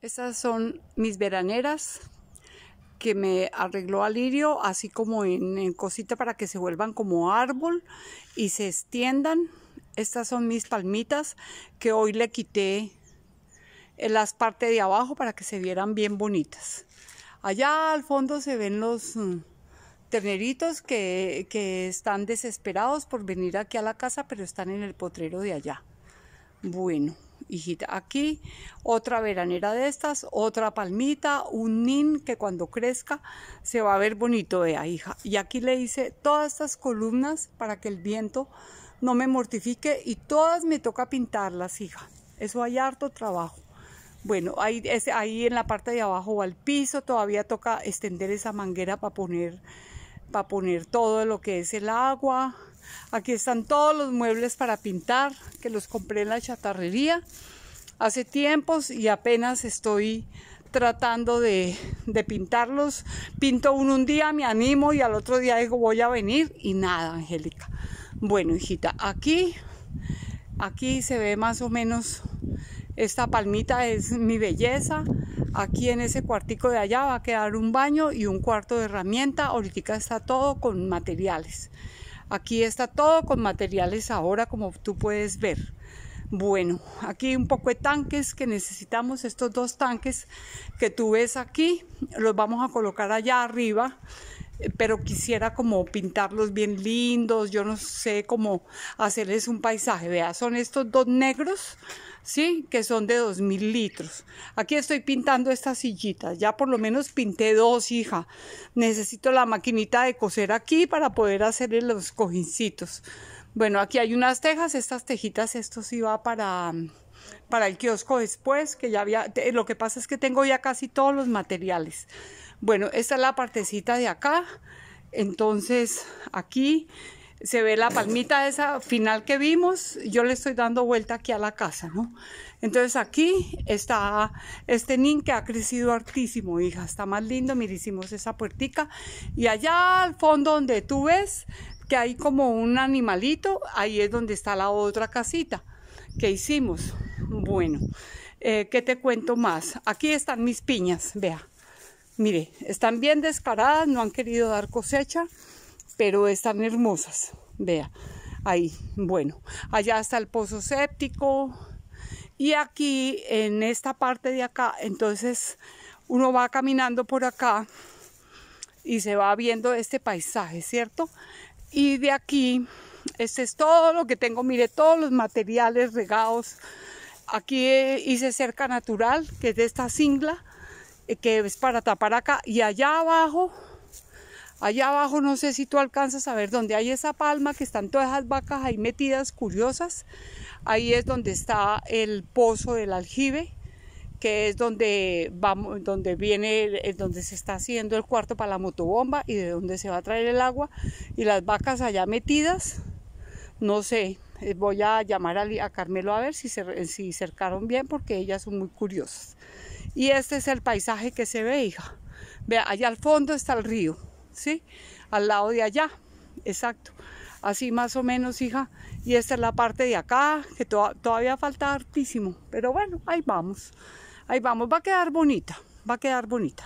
Estas son mis veraneras que me arregló Alirio, así como en, cosita para que se vuelvan como árbol y se extiendan. Estas son mis palmitas que hoy le quité en las partes de abajo para que se vieran bien bonitas. Allá al fondo se ven los mm, terneritos que están desesperados por venir aquí a la casa, pero están en el potrero de allá. Bueno hijita, aquí otra veranera de estas, otra palmita, un nin que cuando crezca se va a ver bonito, vea, hija. Y aquí le hice todas estas columnas para que el viento no me mortifique y todas me toca pintarlas, hija. Eso hay harto trabajo. Bueno, ahí, ahí en la parte de abajo va el piso, todavía toca extender esa manguera para poner, para poner todo lo que es el agua, Aquí están todos los muebles para pintar que los compré en la chatarrería hace tiempos y apenas estoy tratando de, pintarlos. Pinto uno un día, me animo y al otro día digo voy a venir y nada, Angélica. Bueno, hijita, aquí, aquí se ve más o menos esta palmita es mi belleza. Aquí en ese cuartico de allá va a quedar un baño y un cuarto de herramienta. Ahorita está todo con materiales. Aquí está todo con materiales ahora como tú puedes ver. Bueno, aquí un poco de tanques que necesitamos, estos dos tanques que tú ves aquí, los vamos a colocar allá arriba pero quisiera como pintarlos bien lindos, yo no sé cómo hacerles un paisaje. Vea, son estos dos negros, ¿sí? Que son de 2000 litros. Aquí estoy pintando estas sillitas, ya por lo menos pinté dos, hija. Necesito la maquinita de coser aquí para poder hacerle los cojincitos. Bueno, aquí hay unas tejas, estas tejitas, esto sí va para para el kiosco después, que ya había, lo que pasa es que tengo ya casi todos los materiales. Bueno, esta es la partecita de acá, entonces aquí se ve la palmita esa final que vimos, yo le estoy dando vuelta aquí a la casa, ¿no? Entonces aquí está este nin que ha crecido altísimo hija, está más lindo, mira, hicimos esa puertica y allá al fondo donde tú ves que hay como un animalito, ahí es donde está la otra casita que hicimos. Bueno, eh, ¿qué te cuento más? Aquí están mis piñas, vea. Mire, están bien descaradas, no han querido dar cosecha, pero están hermosas, vea. Ahí, bueno, allá está el pozo séptico. Y aquí, en esta parte de acá, entonces uno va caminando por acá y se va viendo este paisaje, ¿cierto? Y de aquí, este es todo lo que tengo, mire, todos los materiales regados Aquí eh, hice cerca natural, que es de esta singla, eh, que es para tapar acá. Y allá abajo, allá abajo, no sé si tú alcanzas a ver dónde hay esa palma, que están todas esas vacas ahí metidas, curiosas. Ahí es donde está el pozo del aljibe que es donde vamos, donde viene, eh, donde se está haciendo el cuarto para la motobomba y de donde se va a traer el agua y las vacas allá metidas no sé, eh, voy a llamar a, Carmelo a ver si, se, eh, si cercaron bien porque ellas son muy curiosas. Y este es el paisaje que se ve, hija. Vea, allá al fondo está el río, ¿sí? Al lado de allá, exacto. Así más o menos, hija. Y esta es la parte de acá, que todavía falta hartísimo. Pero bueno, ahí vamos. Ahí vamos, va a quedar bonita, va a quedar bonita.